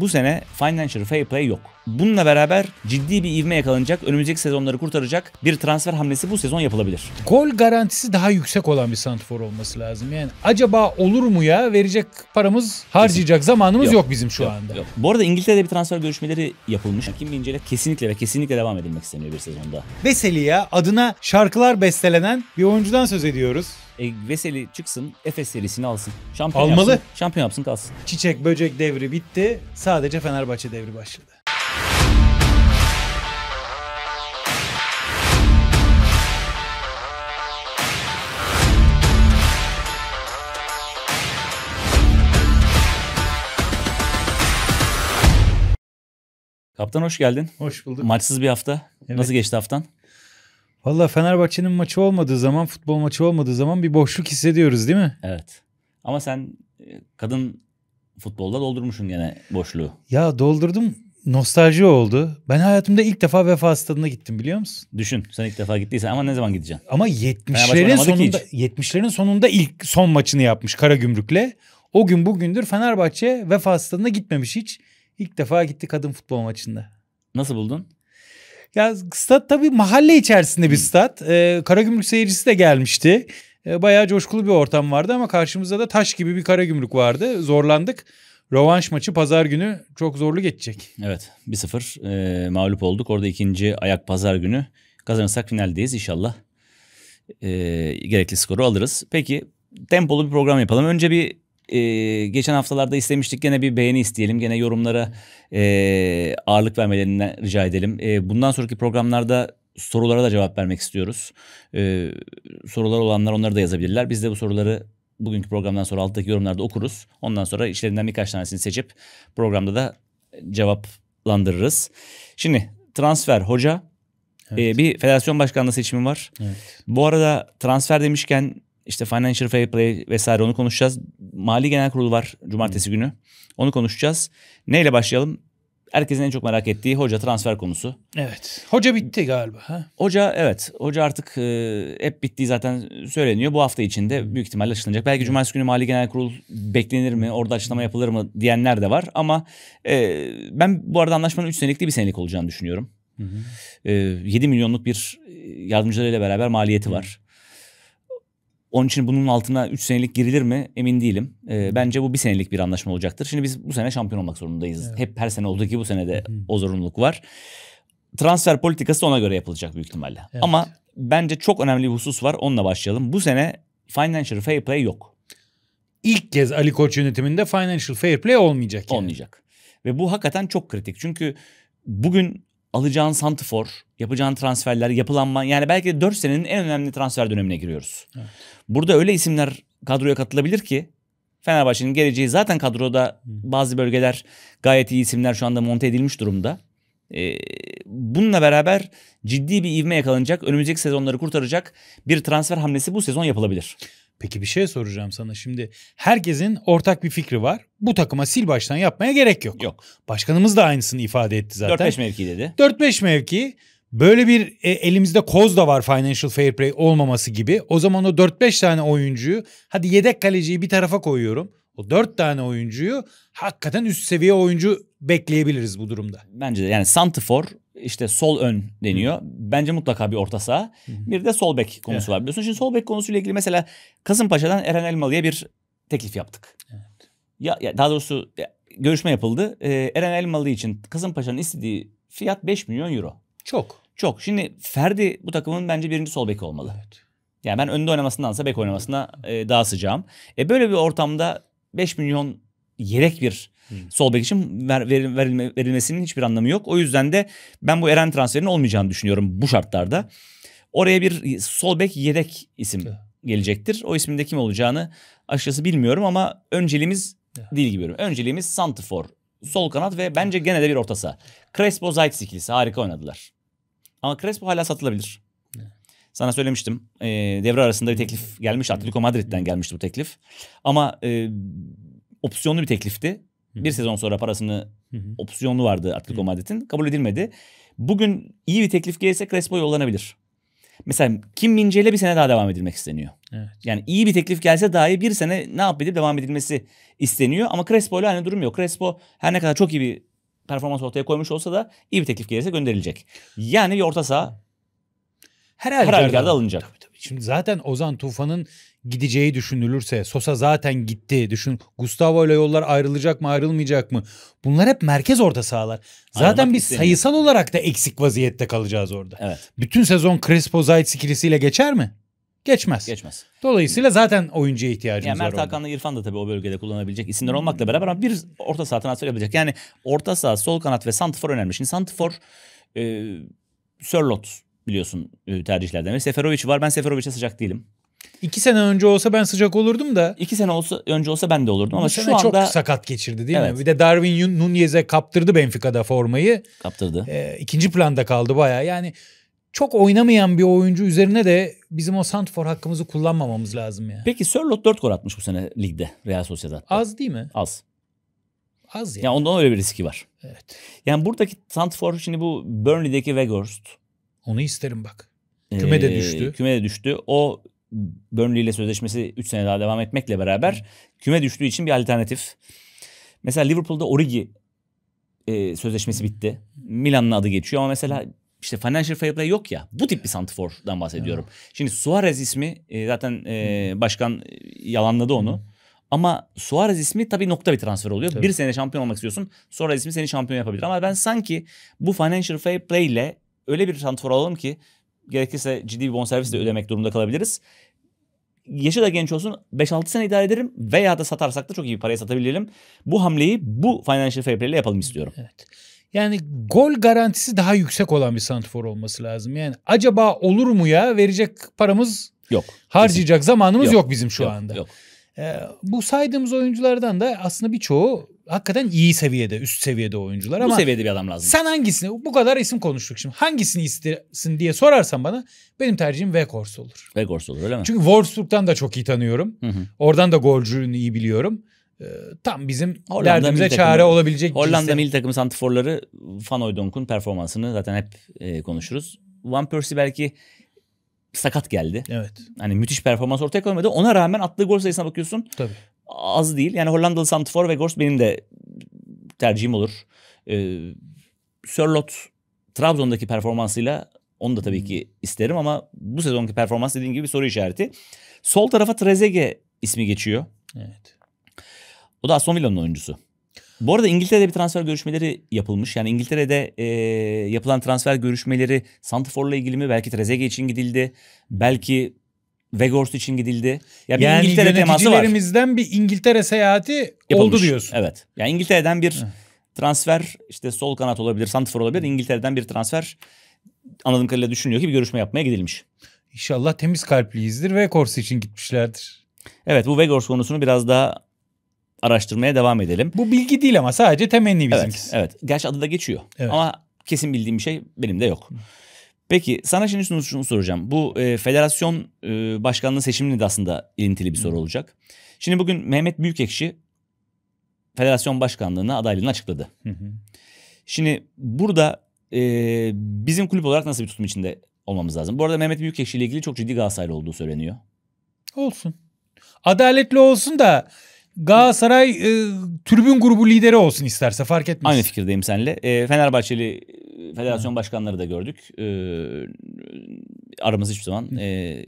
Bu sene Financial Fair Play yok. Bununla beraber ciddi bir ivme yakalanacak, önümüzdeki sezonları kurtaracak bir transfer hamlesi bu sezon yapılabilir. Gol garantisi daha yüksek olan bir santifor olması lazım. Yani acaba olur mu ya verecek paramız harcayacak zamanımız yok, yok bizim şu yok, anda. Yok. Bu arada İngiltere'de bir transfer görüşmeleri yapılmış. Kim Bincele kesinlikle ve kesinlikle devam edilmek istemiyor bir sezonda. Veseli'ye adına şarkılar bestelenen bir oyuncudan söz ediyoruz. E, Veseli çıksın Efes serisini alsın. Şampiyon Almalı. Yapsın, şampiyon yapsın kalsın. Çiçek böcek devri bitti. Sadece Fenerbahçe devri başladı. Kaptan hoş geldin. Hoş bulduk. Maçsız bir hafta. Evet. Nasıl geçti haftan? Valla Fenerbahçe'nin maçı olmadığı zaman, futbol maçı olmadığı zaman bir boşluk hissediyoruz değil mi? Evet. Ama sen e, kadın futbolda doldurmuşsun gene boşluğu. Ya doldurdum. Nostalji oldu. Ben hayatımda ilk defa Vefa Stadı'na gittim biliyor musun? Düşün sen ilk defa gittiysen ama ne zaman gideceksin? Ama 70'lerin sonunda 70'lerin sonunda ilk son maçını yapmış Karagümrük'le. O gün bugündür Fenerbahçe Vefa Stadı'na gitmemiş hiç. İlk defa gitti kadın futbol maçında. Nasıl buldun? Ya stat tabii mahalle içerisinde bir stat. Ee, Karagümrük seyircisi de gelmişti. Ee, bayağı coşkulu bir ortam vardı ama karşımızda da taş gibi bir Karagümrük vardı. Zorlandık. Rovanş maçı pazar günü çok zorlu geçecek. Evet 1-0 e, mağlup olduk. Orada ikinci ayak pazar günü kazanırsak finaldeyiz inşallah. E, gerekli skoru alırız. Peki tempolu bir program yapalım. Önce bir e, geçen haftalarda istemiştik gene bir beğeni isteyelim. Gene yorumlara e, ağırlık vermelerinden rica edelim. E, bundan sonraki programlarda sorulara da cevap vermek istiyoruz. E, sorular olanlar onları da yazabilirler. Biz de bu soruları bugünkü programdan sonra alttaki yorumlarda okuruz. Ondan sonra işlerinden birkaç tanesini seçip programda da cevaplandırırız. Şimdi transfer hoca Evet. Ee, bir federasyon başkanlığı seçimi var. Evet. Bu arada transfer demişken işte Financial Fair Play vesaire onu konuşacağız. Mali Genel Kurulu var cumartesi günü. Onu konuşacağız. Neyle başlayalım? Herkesin en çok merak ettiği hoca transfer konusu. Evet. Hoca bitti galiba. Ha? Hoca evet. Hoca artık e, hep bittiği zaten söyleniyor. Bu hafta içinde büyük ihtimalle açıklanacak. Belki cumartesi günü Mali Genel Kurul beklenir mi? Orada açıklama yapılır mı diyenler de var. Ama e, ben bu arada anlaşmanın 3 senelik değil bir senelik olacağını düşünüyorum. Hı hı. E, 7 milyonluk bir e, yardımcılarıyla beraber maliyeti hı. var. Onun için bunun altına 3 senelik girilir mi emin değilim. E, bence bu bir senelik bir anlaşma olacaktır. Şimdi biz bu sene şampiyon olmak zorundayız. Evet. Hep her sene olduğu gibi bu sene de o zorunluluk var. Transfer politikası ona göre yapılacak büyük ihtimalle. Evet. Ama bence çok önemli bir husus var. Onunla başlayalım. Bu sene financial fair play yok. İlk kez Ali Koç yönetiminde financial fair play olmayacak. Yani. Olmayacak. Ve bu hakikaten çok kritik. Çünkü bugün alacağın santifor, yapacağın transferler, yapılanma yani belki de 4 senenin en önemli transfer dönemine giriyoruz. Evet. Burada öyle isimler kadroya katılabilir ki Fenerbahçe'nin geleceği zaten kadroda bazı bölgeler gayet iyi isimler şu anda monte edilmiş durumda. Ee, bununla beraber ciddi bir ivme yakalanacak, önümüzdeki sezonları kurtaracak bir transfer hamlesi bu sezon yapılabilir. Peki bir şey soracağım sana şimdi. Herkesin ortak bir fikri var. Bu takıma sil baştan yapmaya gerek yok. Yok. Başkanımız da aynısını ifade etti zaten. 4-5 mevki dedi. 4-5 mevki. Böyle bir e, elimizde koz da var financial fair play olmaması gibi. O zaman o 4-5 tane oyuncuyu hadi yedek kaleciyi bir tarafa koyuyorum. O 4 tane oyuncuyu hakikaten üst seviye oyuncu bekleyebiliriz bu durumda. Bence de yani Santifor işte sol ön deniyor. Hı. Bence mutlaka bir orta saha. Bir de sol bek konusu evet. var biliyorsun. Şimdi sol bek konusuyla ilgili mesela Kasımpaşa'dan Eren Elmalı'ya bir teklif yaptık. Evet. Ya, ya daha doğrusu ya, görüşme yapıldı. Ee, Eren Elmalı için Kasımpaşa'nın istediği fiyat 5 milyon euro. Çok. Çok. Şimdi Ferdi bu takımın bence birinci sol bek olmalı. Evet. Yani ben önde oynamasındansa bek oynamasına e, daha sıcağım. E böyle bir ortamda 5 milyon yedek bir Sol bek için ver, ver, verilme, verilmesinin hiçbir anlamı yok. O yüzden de ben bu Eren transferinin olmayacağını düşünüyorum bu şartlarda. Oraya bir sol bek yedek isim evet. gelecektir. O isminde kim olacağını açıkçası bilmiyorum ama önceliğimiz evet. değil gibi Önceliğimiz Santifor, sol kanat ve bence gene de bir orta saha. Crespo Zayt ikilisi harika oynadılar. Ama Crespo hala satılabilir. Sana söylemiştim. E, devre arasında bir teklif gelmiş. Atletico Madrid'den gelmişti bu teklif. Ama e, opsiyonlu bir teklifti Hı-hı. Bir sezon sonra parasını Hı-hı. opsiyonlu vardı Atletico Madrid'in. Kabul edilmedi. Bugün iyi bir teklif gelirse Crespo yollanabilir. Mesela Kim Mince ile bir sene daha devam edilmek isteniyor. Evet. Yani iyi bir teklif gelse dahi bir sene ne yapıp devam edilmesi isteniyor. Ama Crespo ile aynı durum yok. Crespo her ne kadar çok iyi bir performans ortaya koymuş olsa da iyi bir teklif gelirse gönderilecek. Yani bir orta saha her halükarda alınacak. Tabii, tabii. Şimdi zaten Ozan Tufan'ın gideceği düşünülürse, Sosa zaten gitti düşün. Gustavo ile yollar ayrılacak mı ayrılmayacak mı? Bunlar hep merkez orta sahalar. Zaten Ayrılmak biz sayısal olarak da eksik vaziyette kalacağız orada. Evet. Bütün sezon Crespo Zayt ikilisiyle geçer mi? Geçmez. Geçmez. Dolayısıyla zaten oyuncuya ihtiyacımız yani var. Mert Hakan'la İrfan da tabii o bölgede kullanabilecek isimler olmakla beraber ama bir orta saha transfer yapabilecek. Yani orta saha, sol kanat ve santifor önemli. Şimdi santifor e, Sörlot biliyorsun e, tercihlerden. Seferovic var. Ben Seferovic'e sıcak değilim. İki sene önce olsa ben sıcak olurdum da. İki sene olsa önce olsa ben de olurdum ama şu anda... çok sakat geçirdi değil evet. mi? Bir de Darwin Nunez'e kaptırdı Benfica'da formayı. Kaptırdı. Ee, ikinci planda kaldı baya. Yani çok oynamayan bir oyuncu üzerine de bizim o Santfor hakkımızı kullanmamamız lazım yani. Peki Sörlot 4 gol atmış bu sene ligde Real Sociedad'da. Az değil mi? Az. Az yani. yani ondan öyle bir riski var. Evet. Yani buradaki Santfor şimdi bu Burnley'deki Weghorst. Onu isterim bak. Küme de düştü. Ee, küme de düştü. O Burnley ile sözleşmesi 3 sene daha devam etmekle beraber küme düştüğü için bir alternatif. Mesela Liverpool'da Origi e, sözleşmesi bitti. Milan'ın adı geçiyor ama mesela işte financial fair play yok ya. Bu tip bir santifordan bahsediyorum. Evet. Şimdi Suarez ismi e, zaten e, başkan e, yalanladı onu. Ama Suarez ismi tabii nokta bir transfer oluyor. Tabii. Bir sene şampiyon olmak istiyorsun. Suarez ismi seni şampiyon yapabilir. Ama ben sanki bu financial fair play ile öyle bir santifor alalım ki gerekirse ciddi bir bonservis de ödemek durumunda kalabiliriz yaşı da genç olsun 5-6 sene idare ederim veya da satarsak da çok iyi bir paraya satabilirim. Bu hamleyi bu Financial Fair Play ile yapalım istiyorum. Evet. Yani gol garantisi daha yüksek olan bir santifor olması lazım. Yani acaba olur mu ya verecek paramız yok. Harcayacak kesin. zamanımız yok, yok bizim şu yok, anda. Yok. E, bu saydığımız oyunculardan da aslında birçoğu hakikaten iyi seviyede, üst seviyede oyuncular bu ama... Bu seviyede bir adam lazım. Sen hangisini, bu kadar isim konuştuk şimdi. Hangisini istersin diye sorarsan bana benim tercihim Weghorst olur. Weghorst olur öyle mi? Çünkü Wolfsburg'dan da çok iyi tanıyorum. Hı hı. Oradan da golcülüğünü iyi biliyorum ee, tam bizim Hollanda derdimize takımı, çare olabilecek. Hollanda cinsen... milli takımı santiforları Van Oydonk'un performansını zaten hep e, konuşuruz. Van Persie belki sakat geldi. Evet. Hani müthiş performans ortaya koymadı. Ona rağmen attığı gol sayısına bakıyorsun. Tabii. Az değil. Yani Hollandalı Santifor ve Gors benim de tercihim olur. Ee, Sörlot Trabzon'daki performansıyla onu da tabii hmm. ki isterim ama bu sezonki performans dediğim gibi bir soru işareti. Sol tarafa Trezege ismi geçiyor. Evet. O da Aston Villa'nın oyuncusu. Bu arada İngiltere'de bir transfer görüşmeleri yapılmış. Yani İngiltere'de e, yapılan transfer görüşmeleri Santifor'la ilgili mi? Belki Trezeguet için gidildi. Belki Weghorst için gidildi. Ya bir yani İngiltere teması var. Yani bir İngiltere seyahati Yapılmış. oldu diyorsun. Evet. Yani İngiltere'den bir transfer işte sol kanat olabilir, santifor olabilir. İngiltere'den bir transfer anladığım kadarıyla düşünülüyor ki bir görüşme yapmaya gidilmiş. İnşallah temiz kalpliyizdir ve Weghorst için gitmişlerdir. Evet bu Weghorst konusunu biraz daha araştırmaya devam edelim. Bu bilgi değil ama sadece temenni bizimkisi. Evet, evet. gerçi adı da geçiyor evet. ama kesin bildiğim bir şey benim de yok. Peki sana şimdi şunu, şunu soracağım. Bu e, federasyon e, başkanlığı seçimini de aslında ilintili bir soru olacak. Şimdi bugün Mehmet Büyükekşi federasyon başkanlığına adaylığını açıkladı. Şimdi burada e, bizim kulüp olarak nasıl bir tutum içinde olmamız lazım? Bu arada Mehmet Büyükekşi ile ilgili çok ciddi Galatasaraylı olduğu söyleniyor. Olsun. Adaletli olsun da Galatasaray e, tribün grubu lideri olsun isterse fark etmez. Aynı fikirdeyim seninle. E, Fenerbahçeli e, federasyon Hı. başkanları da gördük. E, aramız hiçbir zaman e,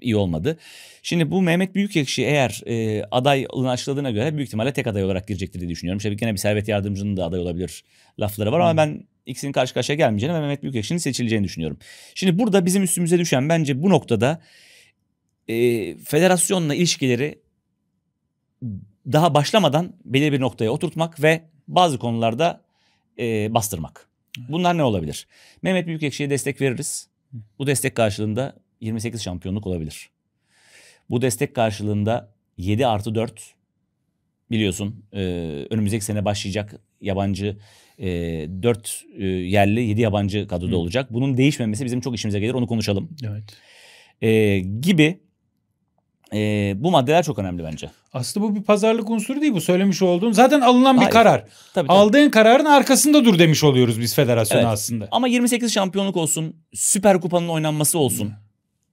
iyi olmadı. Şimdi bu Mehmet Büyükekşi eğer e, adaylığını açıkladığına göre büyük ihtimalle tek aday olarak girecektir diye düşünüyorum. İşte bir gene bir servet yardımcının da aday olabilir lafları var Hı. ama ben ikisinin karşı karşıya gelmeyeceğini ve Mehmet Büyükekşi'nin seçileceğini düşünüyorum. Şimdi burada bizim üstümüze düşen bence bu noktada e, federasyonla ilişkileri daha başlamadan belirli bir noktaya oturtmak ve bazı konularda e, bastırmak. Bunlar ne olabilir? Mehmet Büyükekşi'ye destek veririz. Bu destek karşılığında 28 şampiyonluk olabilir. Bu destek karşılığında 7 artı 4 biliyorsun e, önümüzdeki sene başlayacak yabancı e, 4 e, yerli 7 yabancı kadroda olacak. Bunun değişmemesi bizim çok işimize gelir onu konuşalım. Evet. E, gibi e, bu maddeler çok önemli bence. Aslında bu bir pazarlık unsuru değil bu söylemiş olduğun. Zaten alınan Hayır. bir karar. Tabii, tabii. Aldığın kararın arkasında dur demiş oluyoruz biz federasyona evet. aslında. Ama 28 şampiyonluk olsun, Süper Kupa'nın oynanması olsun. Hı.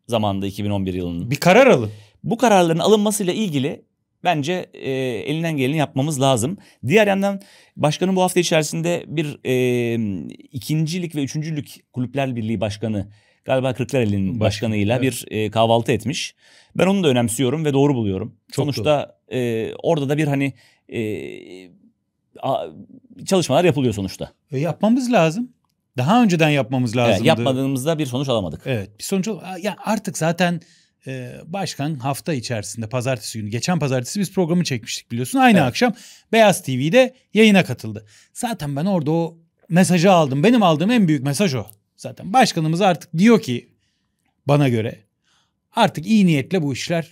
Zamanında 2011 yılının. Bir karar alın. Bu kararların alınmasıyla ilgili Bence e, elinden geleni yapmamız lazım. Diğer yandan başkanın bu hafta içerisinde bir e, ikincilik ve üçüncülük kulüpler birliği başkanı galiba Kırklareli'nin Baş, başkanıyla evet. bir e, kahvaltı etmiş. Ben onu da önemsiyorum ve doğru buluyorum. Çok sonuçta doğru. E, orada da bir hani e, çalışmalar yapılıyor sonuçta. E, yapmamız lazım. Daha önceden yapmamız lazımdı. Evet, yapmadığımızda bir sonuç alamadık. Evet, bir sonuç ya yani artık zaten ee, başkan hafta içerisinde pazartesi günü geçen pazartesi biz programı çekmiştik biliyorsun. Aynı evet. akşam Beyaz TV'de yayına katıldı. Zaten ben orada o mesajı aldım. Benim aldığım en büyük mesaj o. Zaten başkanımız artık diyor ki bana göre artık iyi niyetle bu işler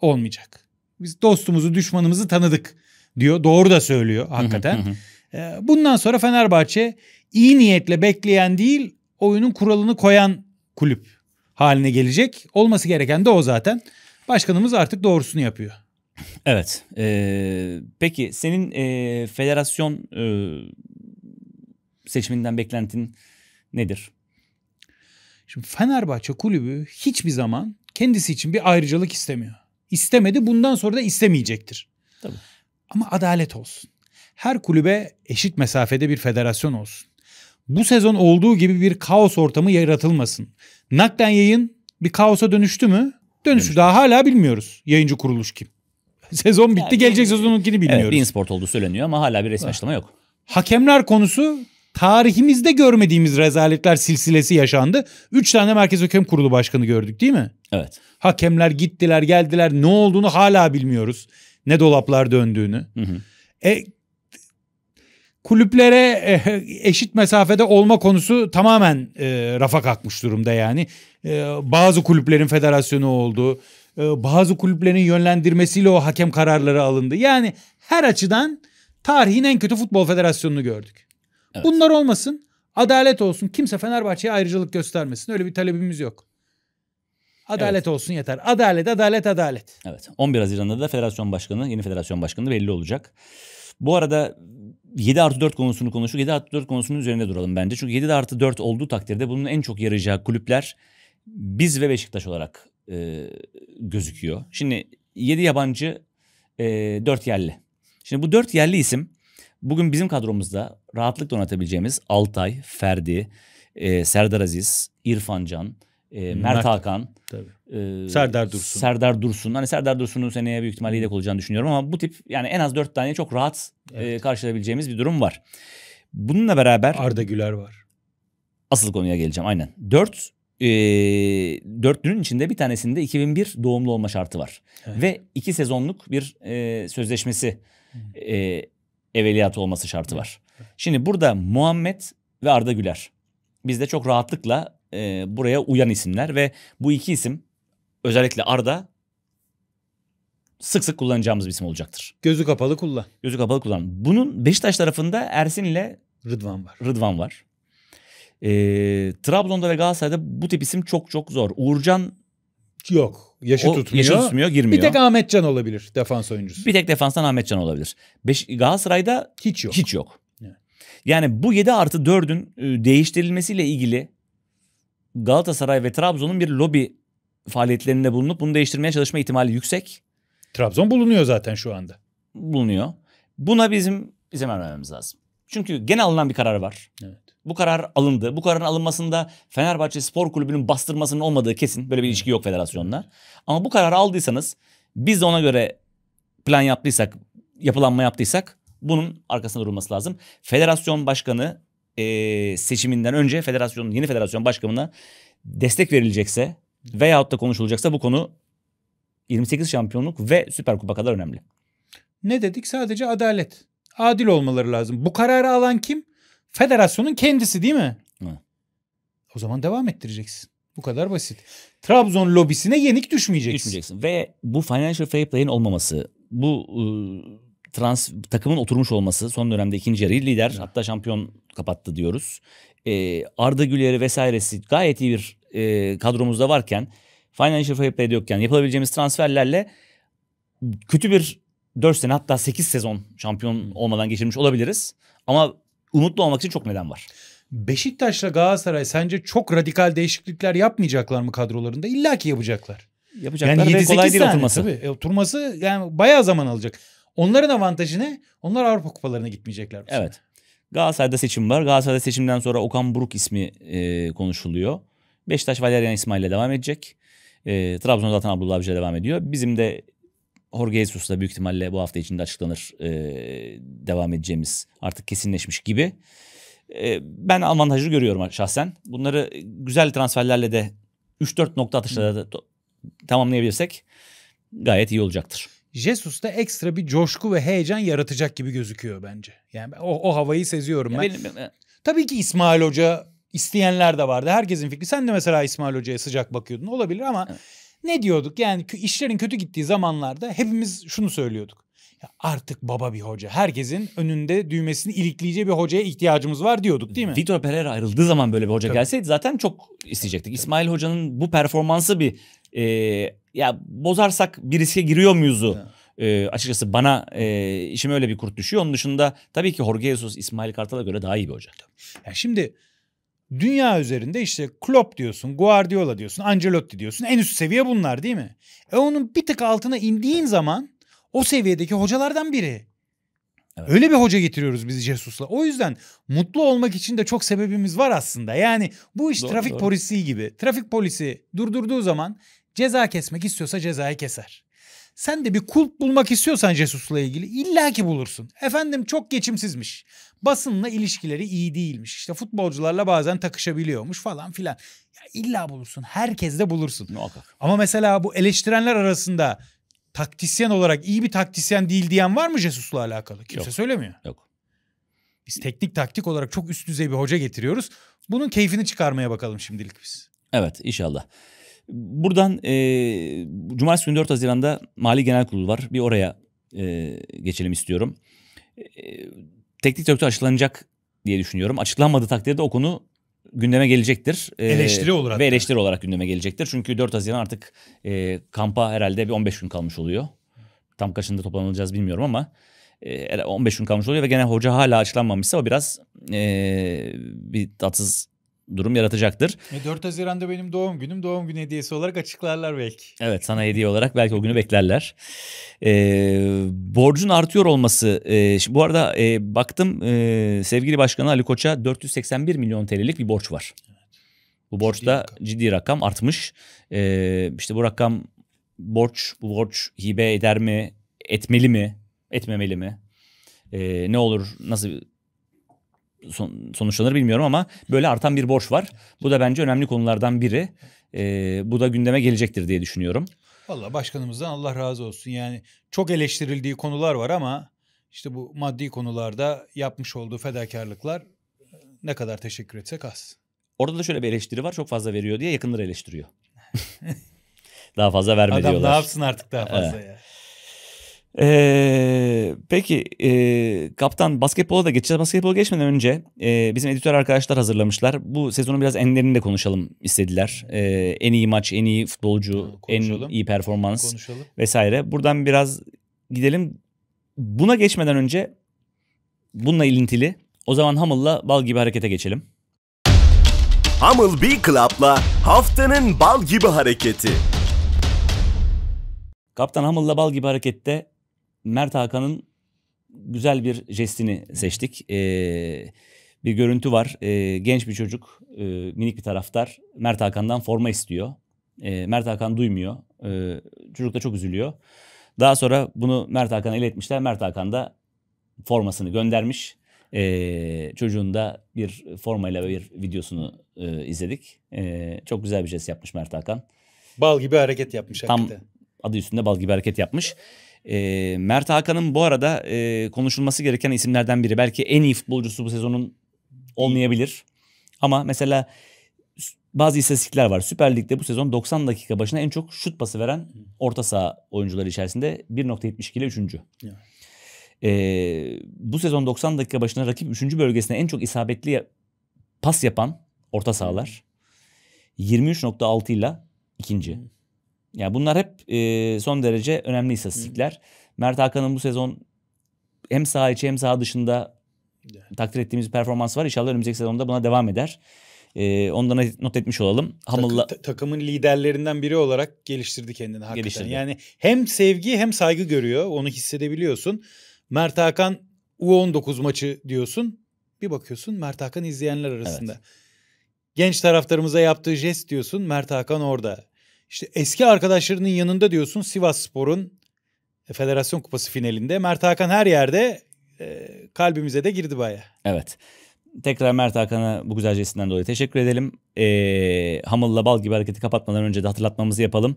olmayacak. Biz dostumuzu düşmanımızı tanıdık diyor. Doğru da söylüyor hakikaten. Ee, bundan sonra Fenerbahçe iyi niyetle bekleyen değil oyunun kuralını koyan kulüp haline gelecek. Olması gereken de o zaten. Başkanımız artık doğrusunu yapıyor. Evet. E, peki senin e, federasyon e, seçiminden beklentin nedir? Şimdi Fenerbahçe kulübü hiçbir zaman kendisi için bir ayrıcalık istemiyor. İstemedi bundan sonra da istemeyecektir. Tabii. Ama adalet olsun. Her kulübe eşit mesafede bir federasyon olsun bu sezon olduğu gibi bir kaos ortamı yaratılmasın. Naklen yayın bir kaosa dönüştü mü? Dönüşü Dönüştü. daha hala bilmiyoruz. Yayıncı kuruluş kim? Sezon bitti, yani, gelecek sezonunkini bilmiyoruz. Evet, Bein Sport olduğu söyleniyor ama hala bir resmi açıklama yok. Hakemler konusu tarihimizde görmediğimiz rezaletler silsilesi yaşandı. Üç tane Merkez Hakem Kurulu Başkanı gördük değil mi? Evet. Hakemler gittiler geldiler ne olduğunu hala bilmiyoruz. Ne dolaplar döndüğünü. Hı hı. E, kulüplere eh, eşit mesafede olma konusu tamamen eh, rafa kalkmış durumda yani. Eh, bazı kulüplerin federasyonu oldu. bazı kulüplerin yönlendirmesiyle o hakem kararları alındı. Yani her açıdan tarihin en kötü futbol federasyonunu gördük. Evet. Bunlar olmasın. Adalet olsun. Kimse Fenerbahçe'ye ayrıcalık göstermesin. Öyle bir talebimiz yok. Adalet evet. olsun yeter. Adalet, adalet, adalet. Evet. 11 Haziran'da da federasyon başkanı, yeni federasyon başkanı belli olacak. Bu arada 7 artı 4 konusunu konuştuk. 7 artı 4 konusunun üzerinde duralım bence. Çünkü 7 artı 4 olduğu takdirde bunun en çok yarayacağı kulüpler biz ve Beşiktaş olarak e, gözüküyor. Şimdi 7 yabancı, e, 4 yerli. Şimdi bu 4 yerli isim bugün bizim kadromuzda rahatlıkla donatabileceğimiz Altay, Ferdi, e, Serdar Aziz, İrfan Can, e, Mert, Mert Hakan, tabii. E, Serdar Dursun. Serdar Dursun. Hani Serdar Dursun'un seneye büyük ihtimalle yedek olacağını düşünüyorum ama bu tip yani en az dört tane çok rahat ee, evet. e, karşılayabileceğimiz bir durum var. Bununla beraber Arda Güler var. Asıl konuya geleceğim aynen. Dört e, dörtlünün içinde bir tanesinde 2001 doğumlu olma şartı var. Evet. Ve iki sezonluk bir e, sözleşmesi e, evveliyatı olması şartı var. Şimdi burada Muhammed ve Arda Güler. Biz de çok rahatlıkla e, buraya uyan isimler ve bu iki isim özellikle Arda sık sık kullanacağımız bir isim olacaktır. Gözü kapalı kullan. Gözü kapalı kullan. Bunun Beşiktaş tarafında Ersin ile Rıdvan var. Rıdvan var. E, Trabzon'da ve Galatasaray'da bu tip isim çok çok zor. Uğurcan Yok. Yaşı o, tutmuyor. Yaşı tutmuyor, girmiyor. Bir tek Ahmetcan olabilir defans oyuncusu. Bir tek defanstan Ahmetcan olabilir. Beş, Galatasaray'da hiç yok. Hiç yok. Yani bu 7 artı 4'ün değiştirilmesiyle ilgili Galatasaray ve Trabzon'un bir lobi faaliyetlerinde bulunup bunu değiştirmeye çalışma ihtimali yüksek. Trabzon bulunuyor zaten şu anda. Bulunuyor. Buna bizim izin vermemiz lazım. Çünkü gene alınan bir karar var. Evet. Bu karar alındı. Bu kararın alınmasında Fenerbahçe Spor Kulübü'nün bastırmasının olmadığı kesin. Böyle bir ilişki yok federasyonla. Ama bu kararı aldıysanız biz de ona göre plan yaptıysak, yapılanma yaptıysak bunun arkasında durulması lazım. Federasyon başkanı e, seçiminden önce federasyonun yeni federasyon başkanına destek verilecekse veyahut da konuşulacaksa bu konu 28 şampiyonluk ve Süper Kupa kadar önemli. Ne dedik? Sadece adalet. Adil olmaları lazım. Bu kararı alan kim? Federasyonun kendisi değil mi? Hı. O zaman devam ettireceksin. Bu kadar basit. Trabzon lobisine yenik düşmeyeceksin. Düşmeyeceksin. Ve bu financial fair play'in olmaması, bu ıı, trans takımın oturmuş olması son dönemde ikinci yarı lider hatta şampiyon kapattı diyoruz. E, Arda Güler'i vesairesi gayet iyi bir e, kadromuzda varken Financial Fair Play'de yokken yapabileceğimiz transferlerle kötü bir 4 sene hatta 8 sezon şampiyon olmadan geçirmiş olabiliriz. Ama umutlu olmak için çok neden var. Beşiktaş'la Galatasaray sence çok radikal değişiklikler yapmayacaklar mı kadrolarında? İlla ki yapacaklar. Yapacaklar yani 7, ve kolay değil tane, oturması. Tabii, e, oturması yani bayağı zaman alacak. Onların avantajı ne? Onlar Avrupa kupalarına gitmeyecekler. Evet. Galatasaray'da seçim var. Galatasaray'da seçimden sonra Okan Buruk ismi e, konuşuluyor. Beşiktaş Valerian İsmail'le devam edecek. E, Trabzon zaten Abdullah Avcı'ya devam ediyor. Bizim de Jorge Jesus da büyük ihtimalle bu hafta içinde açıklanır e, devam edeceğimiz artık kesinleşmiş gibi. E, ben avantajlı görüyorum şahsen. Bunları güzel transferlerle de 3-4 nokta atışları da tamamlayabilirsek gayet iyi olacaktır. Jesus'ta ekstra bir coşku ve heyecan yaratacak gibi gözüküyor bence. Yani o, o havayı seziyorum ben. Benim, ben. E. Tabii ki İsmail Hoca isteyenler de vardı. Herkesin fikri. Sen de mesela İsmail Hoca'ya sıcak bakıyordun. Olabilir ama evet. ne diyorduk? Yani işlerin kötü gittiği zamanlarda hepimiz şunu söylüyorduk. Ya artık baba bir hoca. Herkesin önünde düğmesini ilikleyeceği bir hocaya ihtiyacımız var diyorduk değil mi? Vitor Pereira ayrıldığı zaman böyle bir hoca Tabii. gelseydi zaten çok isteyecektik. Tabii. İsmail Hoca'nın bu performansı bir e, ya bozarsak bir riske giriyor muyuzu? Evet. E, ee, açıkçası bana e, işime öyle bir kurt düşüyor. Onun dışında tabii ki Jorge Jesus İsmail Kartal'a göre daha iyi bir hoca. Yani şimdi dünya üzerinde işte Klopp diyorsun, Guardiola diyorsun, Ancelotti diyorsun. En üst seviye bunlar değil mi? E onun bir tık altına indiğin zaman o seviyedeki hocalardan biri. Evet. Öyle bir hoca getiriyoruz biz Jesus'la. O yüzden mutlu olmak için de çok sebebimiz var aslında. Yani bu iş doğru, trafik doğru. polisi gibi. Trafik polisi durdurduğu zaman Ceza kesmek istiyorsa cezayı keser. Sen de bir kulp bulmak istiyorsan Jesus'la ilgili illaki bulursun. Efendim çok geçimsizmiş. Basınla ilişkileri iyi değilmiş. İşte futbolcularla bazen takışabiliyormuş falan filan. Ya illa bulursun. Herkes de bulursun. Muhakkak. Ama mesela bu eleştirenler arasında taktisyen olarak iyi bir taktisyen değil diyen var mı Jesus'la alakalı? Kimse Yok. söylemiyor. Yok. Biz teknik taktik olarak çok üst düzey bir hoca getiriyoruz. Bunun keyfini çıkarmaya bakalım şimdilik biz. Evet inşallah. Buradan e, Cumartesi günü 4 Haziran'da Mali Genel Kurulu var. Bir oraya e, geçelim istiyorum. E, teknik direktör açıklanacak diye düşünüyorum. Açıklanmadığı takdirde o konu gündeme gelecektir. E, eleştiri olarak. Ve eleştiri olarak gündeme gelecektir. Çünkü 4 Haziran artık e, kampa herhalde bir 15 gün kalmış oluyor. Tam kaçında toplanacağız bilmiyorum ama 15 e, gün kalmış oluyor ve gene hoca hala açıklanmamışsa o biraz e, bir tatsız durum yaratacaktır. E 4 Haziran'da benim doğum günüm. Doğum günü hediyesi olarak açıklarlar belki. Evet sana hediye olarak belki o günü beklerler. E, borcun artıyor olması. E, bu arada e, baktım e, sevgili başkanı Ali Koç'a 481 milyon TL'lik bir borç var. Bu borç ciddi, ciddi rakam artmış. E, işte bu rakam borç, bu borç hibe eder mi? Etmeli mi? Etmemeli mi? Ee, ne olur nasıl son, sonuçlanır bilmiyorum ama böyle artan bir borç var. Bu da bence önemli konulardan biri. E, bu da gündeme gelecektir diye düşünüyorum. Valla başkanımızdan Allah razı olsun. Yani çok eleştirildiği konular var ama işte bu maddi konularda yapmış olduğu fedakarlıklar e, ne kadar teşekkür etsek az. Orada da şöyle bir eleştiri var. Çok fazla veriyor diye yakınları eleştiriyor. daha fazla verme Adam diyorlar. Adam ne yapsın artık daha fazla ya. Ee, peki e, kaptan basketbola da geçeceğiz. Basketbola geçmeden önce e, bizim editör arkadaşlar hazırlamışlar. Bu sezonun biraz enlerini de konuşalım istediler. E, en iyi maç, en iyi futbolcu, konuşalım. en iyi performans konuşalım. vesaire. Buradan biraz gidelim. Buna geçmeden önce bununla ilintili o zaman Hamıl'la bal gibi harekete geçelim. Hamıl B Club'la haftanın bal gibi hareketi. Kaptan Hamıl'la bal gibi harekette Mert Hakan'ın güzel bir jestini seçtik. Ee, bir görüntü var. Ee, genç bir çocuk, e, minik bir taraftar Mert Hakan'dan forma istiyor. E, Mert Hakan duymuyor. E, çocuk da çok üzülüyor. Daha sonra bunu Mert Hakan'a iletmişler. Mert Hakan da formasını göndermiş. E, çocuğun da bir formayla bir videosunu e, izledik. E, çok güzel bir jest yapmış Mert Hakan. Bal gibi hareket yapmış Tam hakikaten. adı üstünde bal gibi hareket yapmış. E, Mert Hakan'ın bu arada e, konuşulması gereken isimlerden biri. Belki en iyi futbolcusu bu sezonun olmayabilir. Ama mesela bazı istatistikler var. Süper Lig'de bu sezon 90 dakika başına en çok şut pası veren orta saha oyuncuları içerisinde 1.72 ile 3. Evet. Ee, bu sezon 90 dakika başına rakip 3. bölgesine en çok isabetli pas yapan orta sahalar 23.6 ile ikinci. Yani bunlar hep e, son derece önemli istatistikler. Mert Hakan'ın bu sezon hem saha içi hem saha dışında yani. takdir ettiğimiz performans var. İnşallah önümüzdeki sezonda buna devam eder. E, ondan not etmiş olalım. Hamılla... Tak, takımın liderlerinden biri olarak geliştirdi kendini hakikaten. Geliştirdi. Yani hem sevgi hem saygı görüyor. Onu hissedebiliyorsun. Mert Hakan U19 maçı diyorsun. Bir bakıyorsun Mert Hakan izleyenler arasında. Evet. Genç taraftarımıza yaptığı jest diyorsun. Mert Hakan orada. İşte eski arkadaşlarının yanında diyorsun Sivas Spor'un e, Federasyon Kupası finalinde. Mert Hakan her yerde e, kalbimize de girdi baya. Evet. Tekrar Mert Hakan'a bu güzel jestinden dolayı teşekkür edelim. E, Hamal'la bal gibi hareketi kapatmadan önce de hatırlatmamızı yapalım.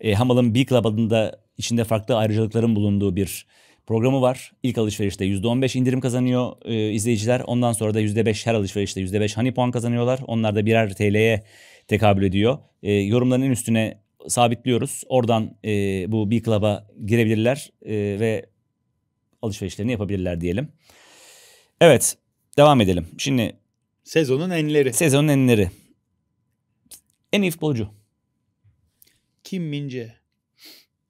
E, Hamal'ın B Club adında içinde farklı ayrıcalıkların bulunduğu bir programı var. İlk alışverişte %15 indirim kazanıyor e, izleyiciler. Ondan sonra da %5 her alışverişte %5 hani puan kazanıyorlar. Onlar da birer TL'ye tekabül ediyor. E, yorumların en üstüne sabitliyoruz. Oradan e, bu bir Club'a girebilirler e, ve alışverişlerini yapabilirler diyelim. Evet devam edelim. Şimdi sezonun enleri. Sezonun enleri. En iyi futbolcu. Kim Mince.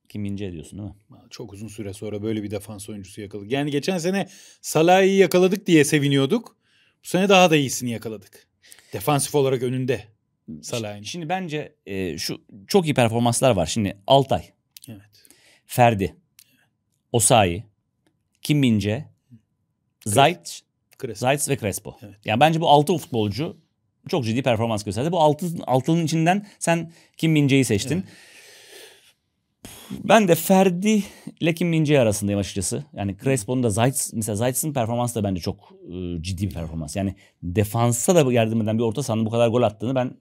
Kim Mince diyorsun değil mi? Çok uzun süre sonra böyle bir defans oyuncusu yakaladık. Yani geçen sene Salah'ı yakaladık diye seviniyorduk. Bu sene daha da iyisini yakaladık. Defansif olarak önünde. Salah aynı. Şimdi bence e, şu çok iyi performanslar var. Şimdi Altay. Evet. Ferdi. Evet. Osayi. Kim Mince. Zayt. Zayt ve Crespo. Evet. Yani bence bu altı futbolcu çok ciddi performans gösterdi. Bu altı altının içinden sen Kim Mince'yi seçtin. Evet. Ben de Ferdi ile Kim Mince arasındayım açıkçası. Yani Crespo'nun da Zayt, mesela Zayt'sın performansı da bence çok e, ciddi bir performans. Yani defansa da yardım eden bir orta sahanın bu kadar gol attığını ben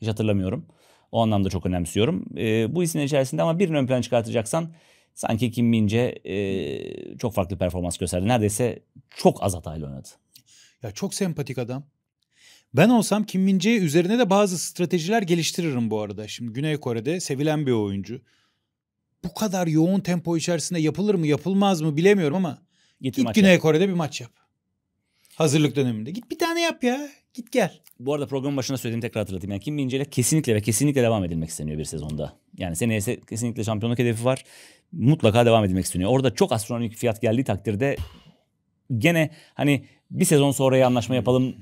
hiç hatırlamıyorum. O anlamda çok önemsiyorum. E, bu isim içerisinde ama birini ön plan çıkartacaksan sanki Kim Mince e, çok farklı performans gösterdi. Neredeyse çok az hatayla oynadı. Ya çok sempatik adam. Ben olsam Kim Mince üzerine de bazı stratejiler geliştiririm bu arada. Şimdi Güney Kore'de sevilen bir oyuncu. Bu kadar yoğun tempo içerisinde yapılır mı yapılmaz mı bilemiyorum ama Git, git Güney yap. Kore'de bir maç yap. Hazırlık döneminde. Git bir tane yap ya. Git gel. Bu arada programın başında söylediğimi tekrar hatırlatayım. Yani Kim Mince'yle kesinlikle ve kesinlikle devam edilmek isteniyor bir sezonda. Yani seneye kesinlikle şampiyonluk hedefi var. Mutlaka devam edilmek isteniyor. Orada çok astronomik fiyat geldiği takdirde gene hani bir sezon sonraya anlaşma yapalım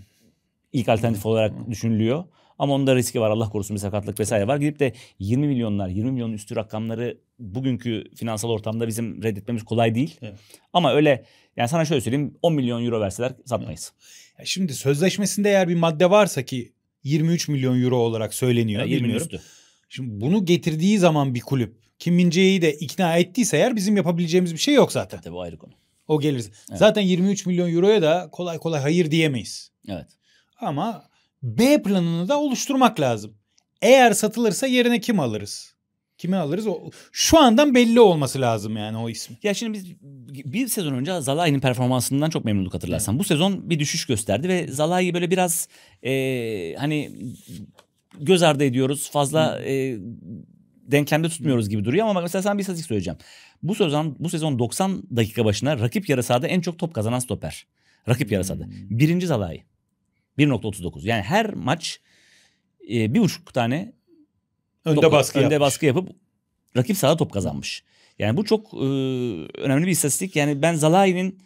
ilk alternatif olarak düşünülüyor. Ama onda riski var Allah korusun bir sakatlık vesaire var. Gidip de 20 milyonlar 20 milyon üstü rakamları bugünkü finansal ortamda bizim reddetmemiz kolay değil. Evet. Ama öyle yani sana şöyle söyleyeyim 10 milyon euro verseler satmayız. Evet. Ya şimdi sözleşmesinde eğer bir madde varsa ki 23 milyon euro olarak söyleniyor. Ya, 20 Üstü. Şimdi bunu getirdiği zaman bir kulüp Kim Mince'yi de ikna ettiyse eğer bizim yapabileceğimiz bir şey yok zaten. Tabii ayrı konu. O gelir. Evet. Zaten 23 milyon euroya da kolay kolay hayır diyemeyiz. Evet. Ama B planını da oluşturmak lazım. Eğer satılırsa yerine kim alırız? Kimi alırız? O, şu andan belli olması lazım yani o isim. Ya şimdi biz bir sezon önce Zalai'nin performansından çok memnunduk hatırlarsan. Evet. Bu sezon bir düşüş gösterdi ve Zalai böyle biraz e, hani göz ardı ediyoruz. Fazla Hı. e, denklemde tutmuyoruz gibi duruyor ama bak mesela sana bir istatistik söyleyeceğim. Bu sezon bu sezon 90 dakika başına rakip yarı sahada en çok top kazanan stoper. Rakip yarı sahada. Hmm. Birinci Zalai. 1.39. Yani her maç e, bir buçuk tane Önde top, baskı önde yapmış. baskı yapıp rakip sahada top kazanmış. Yani bu çok e, önemli bir istatistik. Yani ben Zalai'nin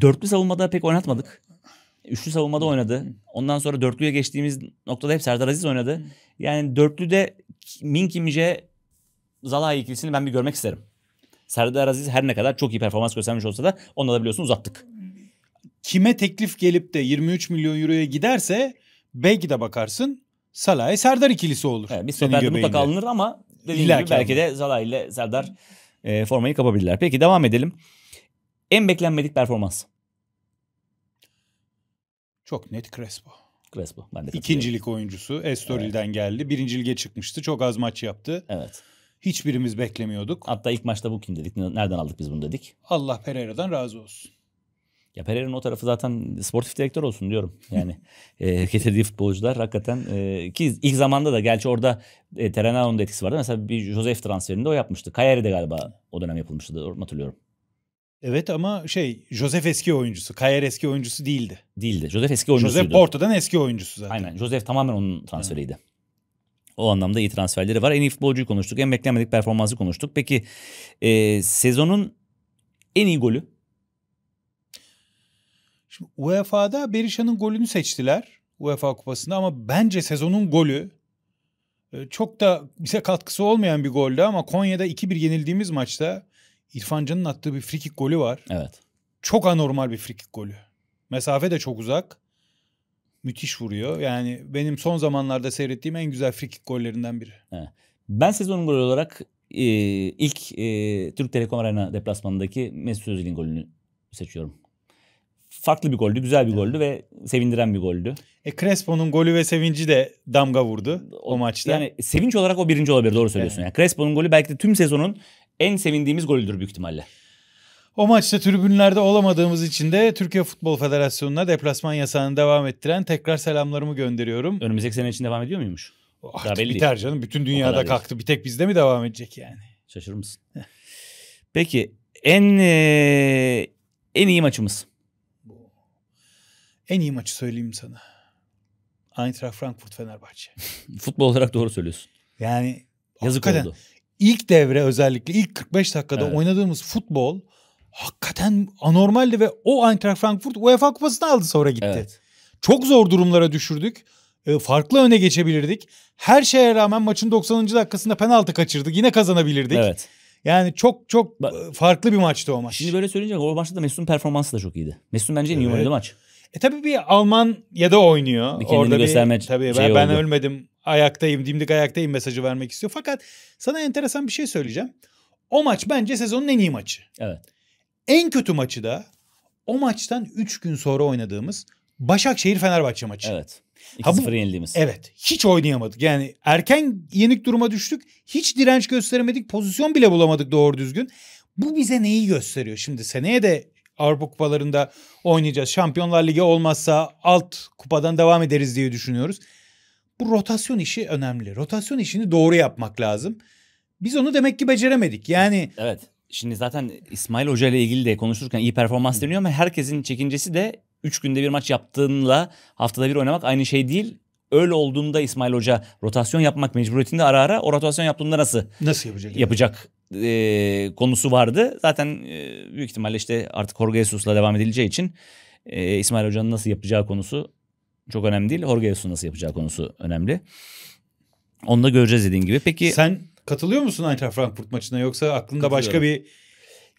dörtlü savunmada pek oynatmadık. Üçlü savunmada oynadı. Ondan sonra dörtlüye geçtiğimiz noktada hep Serdar Aziz oynadı. Yani dörtlüde Min Kimje Zalai ikilisini ben bir görmek isterim. Serdar Aziz her ne kadar çok iyi performans göstermiş olsa da onunla da biliyorsunuz uzattık. Kime teklif gelip de 23 milyon euroya giderse belki de bakarsın Salah'e Serdar ikilisi olur. Evet, bir stoper mutlaka alınır ama dediğim İllaki gibi belki alınır. de Salah ile Serdar e, formayı kapabilirler. Peki devam edelim. En beklenmedik performans. Çok net Crespo. Crespo. Ben de İkincilik oyuncusu. Estoril'den evet. geldi. Birinci lige çıkmıştı. Çok az maç yaptı. Evet. Hiçbirimiz beklemiyorduk. Hatta ilk maçta bu kim dedik. Nereden aldık biz bunu dedik. Allah Pereira'dan razı olsun. Ya Pereira'nın o tarafı zaten sportif direktör olsun diyorum. Yani e, getirdiği futbolcular hakikaten e, ki ilk zamanda da gerçi orada e, Terenano'nun etkisi vardı. Mesela bir Josef transferinde o yapmıştı. Kayeri de galiba o dönem yapılmıştı. Doğru hatırlıyorum. Evet ama şey Josef eski oyuncusu. Kayer eski oyuncusu değildi. Değildi. Josef eski oyuncusuydu. Josef Porto'dan eski oyuncusu zaten. Aynen. Josef tamamen onun transferiydi. Evet. O anlamda iyi transferleri var. En iyi futbolcuyu konuştuk. En beklenmedik performansı konuştuk. Peki e, sezonun en iyi golü Şimdi UEFA'da Berisha'nın golünü seçtiler UEFA Kupası'nda ama bence sezonun golü e, çok da bize katkısı olmayan bir goldü ama Konya'da 2-1 yenildiğimiz maçta İrfancan'ın attığı bir frikik golü var. Evet. Çok anormal bir frikik golü. Mesafe de çok uzak. Müthiş vuruyor. Yani benim son zamanlarda seyrettiğim en güzel frikik gollerinden biri. Evet. Ben sezonun golü olarak e, ilk e, Türk Telekom Arena deplasmanındaki Mesut Özil'in golünü seçiyorum farklı bir goldü, güzel bir goldü ve sevindiren bir goldü. E Crespo'nun golü ve sevinci de damga vurdu o, o maçta. Yani sevinç olarak o birinci olabilir doğru söylüyorsun. Evet. Yani Crespo'nun golü belki de tüm sezonun en sevindiğimiz golüdür büyük ihtimalle. O maçta tribünlerde olamadığımız için de Türkiye Futbol Federasyonu'na deplasman yasağını devam ettiren tekrar selamlarımı gönderiyorum. Önümüzdeki sene için devam ediyor muymuş? Artık Daha belli biter değil. canım. Bütün dünyada kalktı. Değil. Bir tek bizde mi devam edecek yani? Şaşırır mısın? Peki en e, en iyi maçımız. En iyi maçı söyleyeyim sana. Eintracht Frankfurt Fenerbahçe. Futbol olarak doğru söylüyorsun. Yani yazık oldu. İlk devre özellikle ilk 45 dakikada evet. oynadığımız futbol hakikaten anormaldi ve o Eintracht Frankfurt UEFA kupasını aldı sonra gitti. Evet. Çok zor durumlara düşürdük. E, farklı öne geçebilirdik. Her şeye rağmen maçın 90. dakikasında penaltı kaçırdık. Yine kazanabilirdik. Evet. Yani çok çok ba- e, farklı bir maçtı o maç. Şimdi böyle söyleyince o maçta da Mesut'un performansı da çok iyiydi. Mesut bence en iyi evet. oynadı maç. E tabii bir Alman ya da oynuyor. Bir Orada gösterme bir, tabii şey ben, ben ölmedim ayaktayım dimdik ayaktayım mesajı vermek istiyor. Fakat sana enteresan bir şey söyleyeceğim. O maç bence sezonun en iyi maçı. Evet. En kötü maçı da o maçtan 3 gün sonra oynadığımız Başakşehir Fenerbahçe maçı. Evet. 2-0 yenildiğimiz. Evet. Hiç oynayamadık. Yani erken yenik duruma düştük. Hiç direnç gösteremedik. Pozisyon bile bulamadık doğru düzgün. Bu bize neyi gösteriyor? Şimdi seneye de Avrupa kupalarında oynayacağız. Şampiyonlar Ligi olmazsa alt kupadan devam ederiz diye düşünüyoruz. Bu rotasyon işi önemli. Rotasyon işini doğru yapmak lazım. Biz onu demek ki beceremedik. Yani Evet. Şimdi zaten İsmail Hoca ile ilgili de konuşurken iyi performans deniyor ama herkesin çekincesi de 3 günde bir maç yaptığınla haftada bir oynamak aynı şey değil. Öl olduğunda İsmail Hoca rotasyon yapmak mecburiyetinde ara ara o rotasyon yaptığında nasıl nasıl yapacak? Yani? Yapacak e, konusu vardı. Zaten e, büyük ihtimalle işte artık Jorge Jesus'la devam edileceği için e, İsmail Hoca'nın nasıl yapacağı konusu çok önemli değil. Jorge Jesus'un nasıl yapacağı konusu önemli. Onu da göreceğiz dediğin gibi. Peki sen katılıyor musun Eintracht Frankfurt maçına yoksa aklında başka bir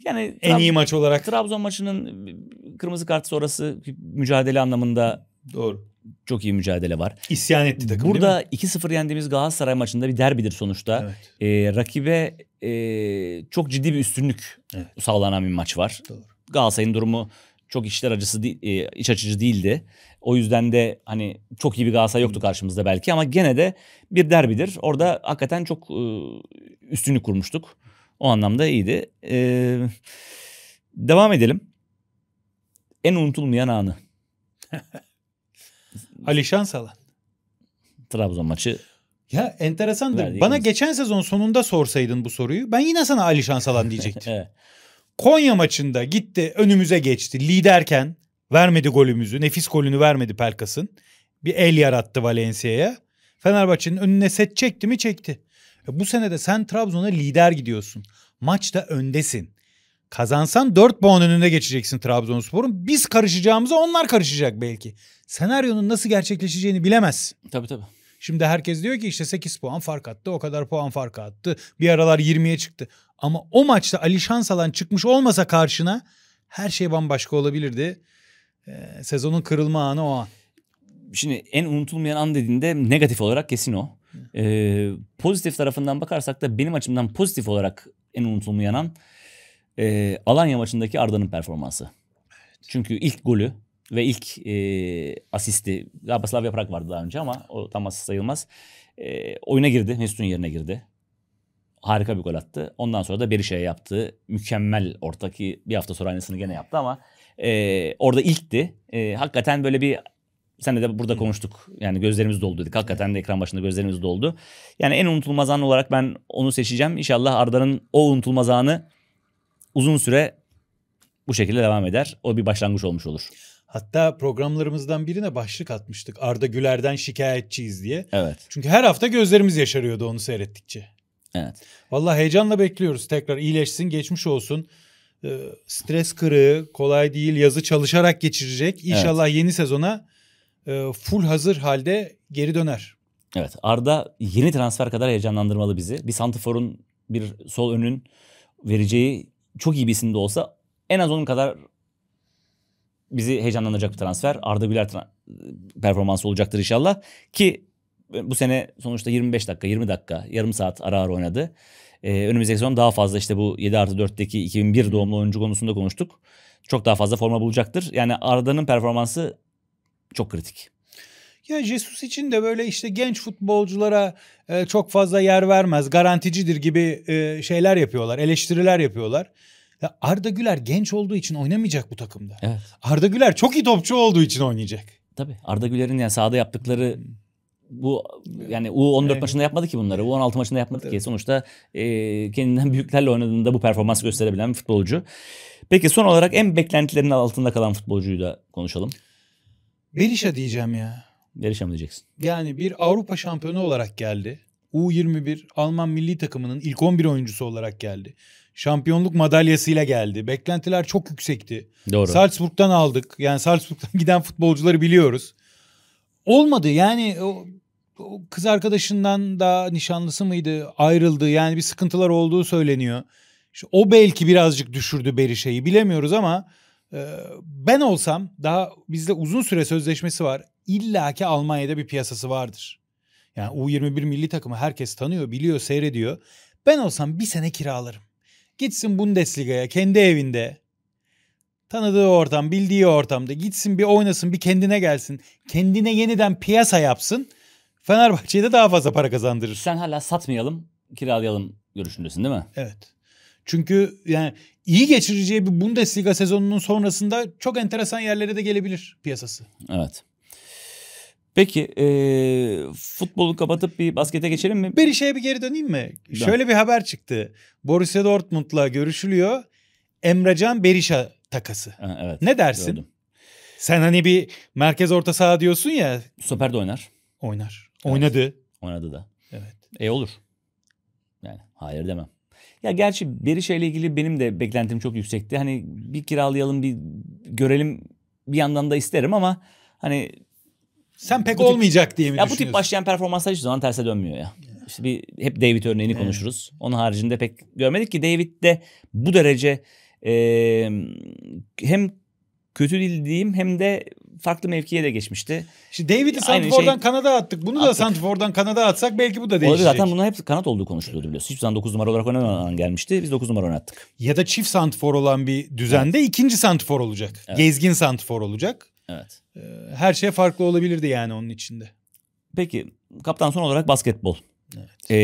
yani en iyi maç olarak Trabzon maçının kırmızı kart sonrası mücadele anlamında doğru çok iyi mücadele var. İsyan etti takım Burada 2-0 yendiğimiz Galatasaray maçında bir derbidir sonuçta. Evet. E, rakibe e, çok ciddi bir üstünlük evet. sağlanan bir maç var. Doğru. Galatasaray'ın durumu çok işler acısı e, iç açıcı değildi. O yüzden de hani çok iyi bir Galatasaray yoktu karşımızda belki ama gene de bir derbidir. Orada hakikaten çok e, üstünlük kurmuştuk. O anlamda iyiydi. E, devam edelim. En unutulmayan anı. Alişan Salan. Trabzon maçı ya enteresan da. Bana geçen sezon sonunda sorsaydın bu soruyu ben yine sana Alişan Salan diyecektim. evet. Konya maçında gitti önümüze geçti liderken vermedi golümüzü. Nefis golünü vermedi Pelkas'ın. Bir el yarattı Valencia'ya. Fenerbahçe'nin önüne set çekti mi çekti. E, bu sene de sen Trabzon'a lider gidiyorsun. Maçta öndesin. Kazansan 4 puan önünde geçeceksin Trabzonspor'un. Biz karışacağımıza onlar karışacak belki. Senaryonun nasıl gerçekleşeceğini bilemezsin. Tabii tabii. Şimdi herkes diyor ki işte 8 puan fark attı, o kadar puan fark attı. Bir aralar 20'ye çıktı. Ama o maçta Ali Şansalan çıkmış olmasa karşına her şey bambaşka olabilirdi. Ee, sezonun kırılma anı o an. Şimdi en unutulmayan an dediğinde negatif olarak kesin o. Ee, pozitif tarafından bakarsak da benim açımdan pozitif olarak en unutulmayan an e, Alanya maçındaki Arda'nın performansı. Evet. Çünkü ilk golü ve ilk e, asisti galiba Slavia Prag vardı daha önce ama o tam asist sayılmaz. E, oyuna girdi. Mesut'un yerine girdi. Harika bir gol attı. Ondan sonra da Berişe'ye yaptığı mükemmel ortaki bir hafta sonra aynısını gene yaptı ama e, orada ilkti. E, hakikaten böyle bir sen de burada konuştuk. Yani gözlerimiz doldu dedik. Hakikaten de ekran başında gözlerimiz doldu. Yani en unutulmaz an olarak ben onu seçeceğim. İnşallah Arda'nın o unutulmaz anı uzun süre bu şekilde devam eder. O bir başlangıç olmuş olur. Hatta programlarımızdan birine başlık atmıştık. Arda Güler'den şikayetçiyiz diye. Evet. Çünkü her hafta gözlerimiz yaşarıyordu onu seyrettikçe. Evet. Vallahi heyecanla bekliyoruz tekrar iyileşsin, geçmiş olsun. Ee, stres kırığı kolay değil. Yazı çalışarak geçirecek. İnşallah evet. yeni sezona e, full hazır halde geri döner. Evet. Arda yeni transfer kadar heyecanlandırmalı bizi. Bir santiforun bir sol önün vereceği çok iyi bir isim de olsa en az onun kadar bizi heyecanlandıracak bir transfer. Arda Güler tra- performansı olacaktır inşallah. Ki e, bu sene sonuçta 25 dakika, 20 dakika, yarım saat ara ara oynadı. Ee, önümüzdeki sezon daha fazla işte bu 7 artı 4'teki 2001 doğumlu oyuncu konusunda konuştuk. Çok daha fazla forma bulacaktır. Yani Arda'nın performansı çok kritik. Ya Jesus için de böyle işte genç futbolculara e, çok fazla yer vermez, garanticidir gibi e, şeyler yapıyorlar, eleştiriler yapıyorlar. Ya Arda Güler genç olduğu için oynamayacak bu takımda. Evet. Arda Güler çok iyi topçu olduğu için oynayacak. Tabii Arda Güler'in yani sahada yaptıkları bu yani U14 evet. maçında yapmadı ki bunları. U16 maçında yapmadı evet. ki. Sonuçta e, kendinden büyüklerle oynadığında bu performans gösterebilen bir futbolcu. Peki son olarak en beklentilerinin altında kalan futbolcuyu da konuşalım. Berisha diyeceğim ya. Yarışamayacaksın. Yani bir Avrupa şampiyonu olarak geldi. U21 Alman milli takımının ilk 11 oyuncusu olarak geldi. Şampiyonluk madalyasıyla geldi. Beklentiler çok yüksekti. Doğru. Salzburg'dan aldık. Yani Salzburg'dan giden futbolcuları biliyoruz. Olmadı yani o, o kız arkadaşından da nişanlısı mıydı ayrıldı. Yani bir sıkıntılar olduğu söyleniyor. İşte o belki birazcık düşürdü Berişe'yi bilemiyoruz ama ee, ben olsam daha bizde uzun süre sözleşmesi var. İlla ki Almanya'da bir piyasası vardır. Yani U21 milli takımı herkes tanıyor, biliyor, seyrediyor. Ben olsam bir sene kiralarım. Gitsin Bundesliga'ya kendi evinde. Tanıdığı ortam, bildiği ortamda gitsin bir oynasın, bir kendine gelsin. Kendine yeniden piyasa yapsın. Fenerbahçe'de daha fazla para kazandırır. Sen hala satmayalım, kiralayalım görüşündesin değil mi? Evet. Çünkü yani iyi geçireceği bir Bundesliga sezonunun sonrasında çok enteresan yerlere de gelebilir piyasası. Evet. Peki e, futbolu kapatıp bir baskete geçelim mi? Bir şeye bir geri döneyim mi? Ben. Şöyle bir haber çıktı. Borussia Dortmund'la görüşülüyor. Emrecan Berisha takası. evet. Ne dersin? Gördüm. Sen hani bir merkez orta saha diyorsun ya. Stoper de oynar. Oynar. Oynadı. Evet. Oynadı da. Evet. E olur. Yani hayır demem. Ya gerçi Berişe ile ilgili benim de beklentim çok yüksekti. Hani bir kiralayalım bir görelim bir yandan da isterim ama hani sen pek olmayacak tip, diye mi ya düşünüyorsun? Bu tip başlayan performanslar hiçbir zaman terse dönmüyor ya. İşte bir hep David örneğini evet. konuşuruz. Onun haricinde pek görmedik ki David de bu derece e, hem kötü değil diyeyim hem de farklı mevkiye de geçmişti. Şimdi David'i Santfor'dan şey, Kanada attık. Bunu attık. da Santfor'dan Kanada atsak belki bu da değişecek. Orada zaten bunlar hep kanat olduğu konuşuluyordu biliyorsun. Hiçbir zaman 9 numara olarak oynamadan gelmişti. Biz 9 numara oynattık. Ya da çift Santfor olan bir düzende evet. ikinci Santfor olacak. Evet. Gezgin Santfor olacak. Evet. Ee, her şey farklı olabilirdi yani onun içinde. Peki kaptan son olarak basketbol. Evet. Ee,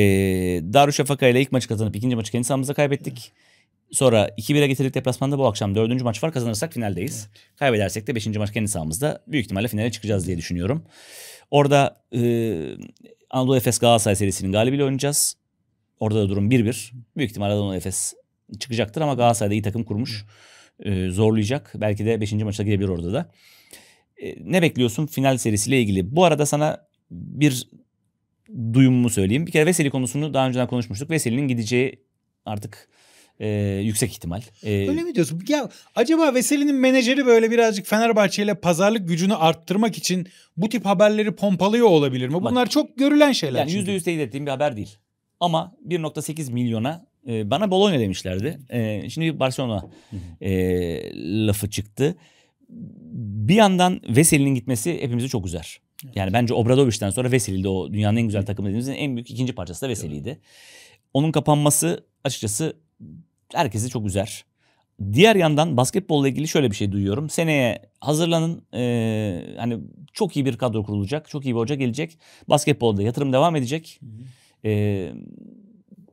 Darüşşafaka ile ilk maçı kazanıp ikinci maçı kendi sahamızda kaybettik. Evet. Sonra 2-1'e getirdik deplasmanda bu akşam dördüncü maç var. Kazanırsak finaldeyiz. Evet. Kaybedersek de beşinci maç kendi sahamızda. Büyük ihtimalle finale çıkacağız diye düşünüyorum. Orada e, Anadolu Efes Galatasaray serisinin galibiyle oynayacağız. Orada da durum 1-1. Büyük ihtimalle Anadolu Efes çıkacaktır ama Galatasaray'da iyi takım kurmuş. E, zorlayacak. Belki de beşinci maçta gidebilir orada da. E, ne bekliyorsun final serisiyle ilgili? Bu arada sana bir duyumumu söyleyeyim. Bir kere Veseli konusunu daha önceden konuşmuştuk. Veseli'nin gideceği artık e, yüksek ihtimal. E, Öyle mi diyorsun? Ya acaba Veseli'nin menajeri böyle birazcık Fenerbahçe ile pazarlık gücünü arttırmak için bu tip haberleri pompalıyor olabilir mi? Bunlar bak, çok görülen şeyler. Yani çünkü. %100 teyit ettiğim bir haber değil. Ama 1.8 milyona e, bana Bologna demişlerdi. E, şimdi Barcelona e, lafı çıktı. Bir yandan Veseli'nin gitmesi hepimizi çok üzer. Yani bence Obradoviç'ten sonra Veseli'de o dünyanın en güzel takımı dediğimizin en büyük ikinci parçası da Veseli'ydi. Onun kapanması açıkçası herkesi çok üzer. Diğer yandan basketbolla ilgili şöyle bir şey duyuyorum. Seneye hazırlanın. Ee, hani çok iyi bir kadro kurulacak. Çok iyi bir hoca gelecek. Basketbolda yatırım devam edecek. Ee,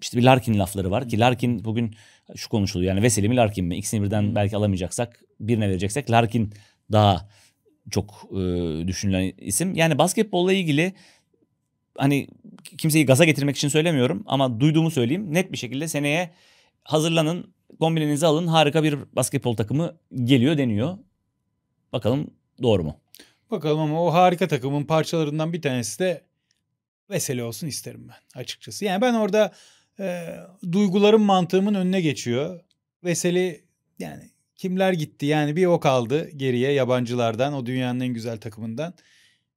işte bir Larkin lafları var ki Larkin bugün şu konuşuluyor. Yani Veseli mi Larkin mi? İkisini birden belki alamayacaksak birine vereceksek Larkin daha çok e, düşünülen isim. Yani basketbolla ilgili hani kimseyi gaza getirmek için söylemiyorum ama duyduğumu söyleyeyim. Net bir şekilde seneye hazırlanın, kombininizi alın. Harika bir basketbol takımı geliyor deniyor. Bakalım doğru mu? Bakalım ama o harika takımın parçalarından bir tanesi de vesile olsun isterim ben açıkçası. Yani ben orada e, duygularım mantığımın önüne geçiyor. Veseli yani kimler gitti yani bir o kaldı geriye yabancılardan o dünyanın en güzel takımından.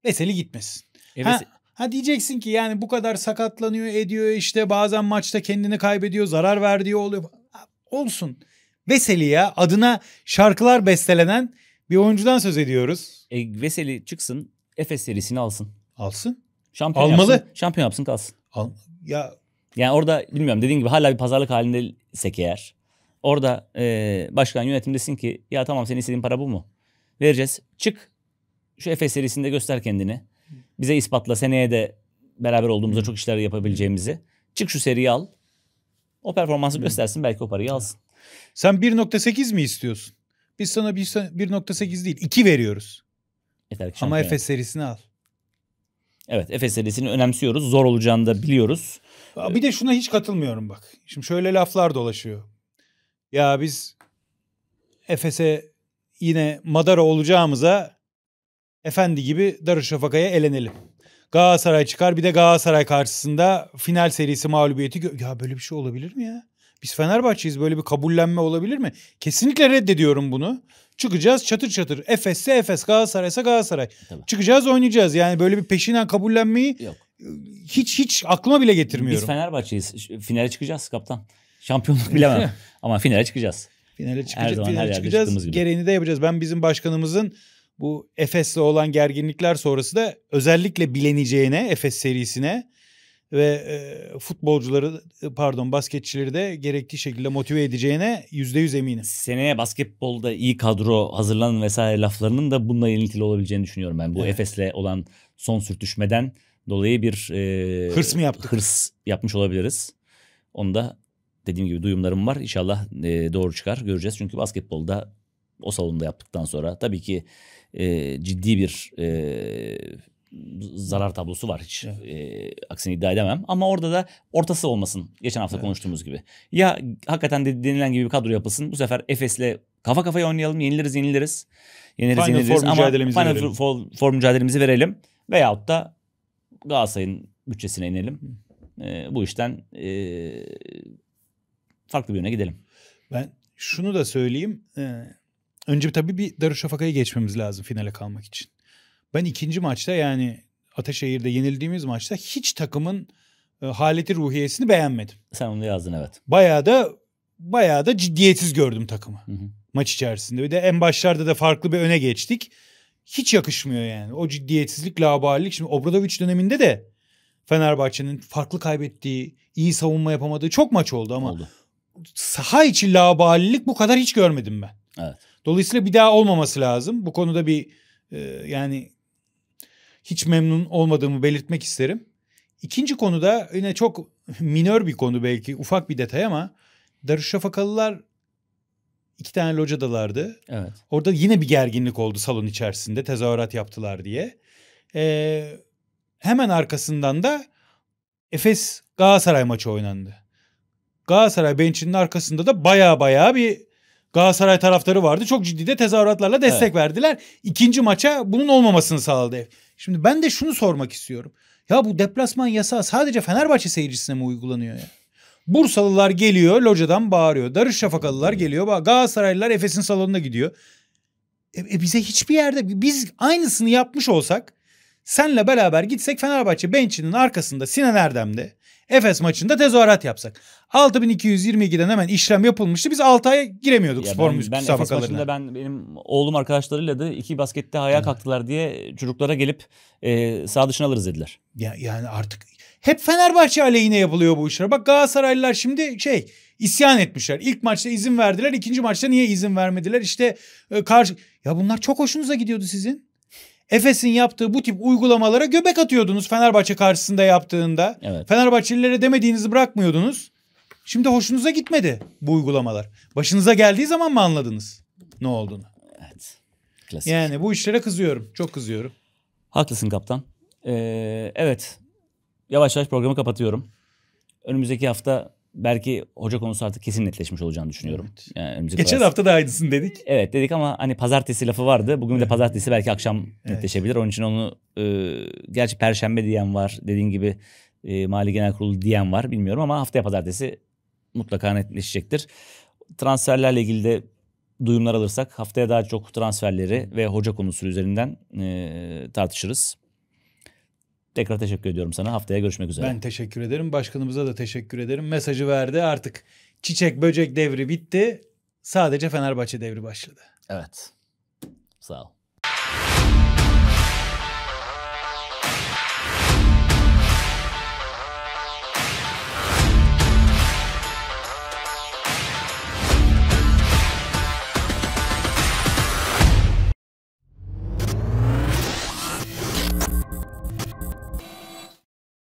Veseli gitmesin. E, ha, Ha diyeceksin ki yani bu kadar sakatlanıyor ediyor işte bazen maçta kendini kaybediyor zarar verdiği oluyor. Olsun. ya adına şarkılar bestelenen bir oyuncudan söz ediyoruz. E, Veseli çıksın Efes serisini alsın. Alsın. Şampiyon Almalı. Yapsın, şampiyon yapsın kalsın. Al, ya yani orada bilmiyorum dediğin gibi hala bir pazarlık halindesek eğer. Orada e, başkan yönetimdesin ki ya tamam senin istediğin para bu mu? Vereceğiz. Çık şu Efes serisinde göster kendini. Bize ispatla seneye de beraber olduğumuzda çok işler yapabileceğimizi. Çık şu seriyi al. O performansı göstersin belki o parayı alsın. Sen 1.8 mi istiyorsun? Biz sana 1.8 değil 2 veriyoruz. Yeter ki Ama şampiyon. Efes serisini al. Evet Efes serisini önemsiyoruz. Zor olacağını da biliyoruz. Bir de şuna hiç katılmıyorum bak. Şimdi şöyle laflar dolaşıyor. Ya biz Efes'e yine Madara olacağımıza efendi gibi Darüşşafaka'ya elenelim. Galatasaray çıkar bir de Galatasaray karşısında final serisi mağlubiyeti. Ya böyle bir şey olabilir mi ya? Biz Fenerbahçe'yiz böyle bir kabullenme olabilir mi? Kesinlikle reddediyorum bunu. Çıkacağız çatır çatır. Efes'se Efes, Galatasaray'sa Galatasaray. Tabii. Çıkacağız oynayacağız. Yani böyle bir peşinden kabullenmeyi Yok. hiç hiç aklıma bile getirmiyorum. Biz Fenerbahçe'yiz. Finale çıkacağız kaptan. Şampiyonluk bilemem ama finale çıkacağız. Finale çıkacağız. Her zaman finale her yerde çıkacağız. Gereğini de yapacağız. Ben bizim başkanımızın bu Efes'le olan gerginlikler sonrası da özellikle bileneceğine Efes serisine ve e, futbolcuları e, pardon basketçileri de gerektiği şekilde motive edeceğine yüzde yüz eminim. Seneye basketbolda iyi kadro hazırlanın vesaire laflarının da bununla ilintili olabileceğini düşünüyorum ben. Bu evet. Efes'le olan son sürtüşmeden dolayı bir e, hırs mı yaptık? Hırs yapmış olabiliriz. Onu da dediğim gibi duyumlarım var. İnşallah e, doğru çıkar. Göreceğiz. Çünkü basketbolda o salonda yaptıktan sonra tabii ki e, ciddi bir e, zarar tablosu var hiç e, aksini iddia edemem ama orada da ortası olmasın geçen hafta evet. konuştuğumuz gibi. Ya hakikaten de, denilen gibi bir kadro yapılsın bu sefer Efes'le kafa kafaya oynayalım yeniliriz yeniliriz. Yeniliriz final yeniliriz ama mücadelemizi final verelim. For, for mücadelemizi verelim veyahut da Galatasaray'ın bütçesine inelim. E, bu işten e, farklı bir yöne gidelim. Ben şunu da söyleyeyim. Ee Önce tabii bir Darüşşafaka'ya geçmemiz lazım finale kalmak için. Ben ikinci maçta yani Ataşehir'de yenildiğimiz maçta hiç takımın e, haleti ruhiyesini beğenmedim. Sen onu yazdın evet. Bayağı da bayağı da ciddiyetsiz gördüm takımı. Hı hı. Maç içerisinde. Bir de en başlarda da farklı bir öne geçtik. Hiç yakışmıyor yani. O ciddiyetsizlik, laubalilik. Şimdi Obradoviç döneminde de Fenerbahçe'nin farklı kaybettiği, iyi savunma yapamadığı çok maç oldu ama oldu. saha içi laubalilik bu kadar hiç görmedim ben. Evet. Dolayısıyla bir daha olmaması lazım. Bu konuda bir e, yani hiç memnun olmadığımı belirtmek isterim. İkinci konuda yine çok minör bir konu belki ufak bir detay ama Darüşşafakalılar iki tane locadalardı. Evet. Orada yine bir gerginlik oldu salon içerisinde tezahürat yaptılar diye. Ee, hemen arkasından da Efes Galatasaray maçı oynandı. Galatasaray bençinin arkasında da baya baya bir Galatasaray taraftarı vardı. Çok ciddi de tezahüratlarla destek evet. verdiler. İkinci maça bunun olmamasını sağladı Şimdi ben de şunu sormak istiyorum. Ya bu deplasman yasağı sadece Fenerbahçe seyircisine mi uygulanıyor ya? Bursalılar geliyor locadan bağırıyor. Darüşşafakalılar geliyor. Galatasaraylılar Efes'in salonuna gidiyor. E, e bize hiçbir yerde biz aynısını yapmış olsak senle beraber gitsek Fenerbahçe bençinin arkasında Sinan Erdem'de Efes maçında tezahürat yapsak. 6222'den hemen işlem yapılmıştı. Biz 6 aya giremiyorduk ya spor ben, ben Efes maçında ben benim oğlum arkadaşlarıyla da iki baskette ayağa kalktılar diye çocuklara gelip e, sağ dışına alırız dediler. Ya, yani artık hep Fenerbahçe aleyhine yapılıyor bu işler. Bak Galatasaraylılar şimdi şey isyan etmişler. İlk maçta izin verdiler. ikinci maçta niye izin vermediler? İşte e, karşı... Ya bunlar çok hoşunuza gidiyordu sizin. Efes'in yaptığı bu tip uygulamalara göbek atıyordunuz Fenerbahçe karşısında yaptığında. Evet. Fenerbahçelilere demediğinizi bırakmıyordunuz. Şimdi hoşunuza gitmedi bu uygulamalar. Başınıza geldiği zaman mı anladınız ne olduğunu? Evet. Klasik. Yani bu işlere kızıyorum. Çok kızıyorum. Haklısın kaptan. Ee, evet. Yavaş yavaş programı kapatıyorum. Önümüzdeki hafta belki hoca konusu artık kesin netleşmiş olacağını düşünüyorum. Evet. Yani Geçen hafta da aynısını dedik. Evet dedik ama hani pazartesi lafı vardı. Bugün de pazartesi belki akşam netleşebilir. Onun için onu e, gerçi perşembe diyen var. Dediğin gibi e, Mali Genel Kurulu diyen var bilmiyorum ama haftaya pazartesi mutlaka netleşecektir. Transferlerle ilgili de duyumlar alırsak haftaya daha çok transferleri ve hoca konusu üzerinden e, tartışırız. Tekrar teşekkür ediyorum sana. Haftaya görüşmek üzere. Ben teşekkür ederim. Başkanımıza da teşekkür ederim. Mesajı verdi. Artık çiçek böcek devri bitti. Sadece Fenerbahçe devri başladı. Evet. Sağ ol.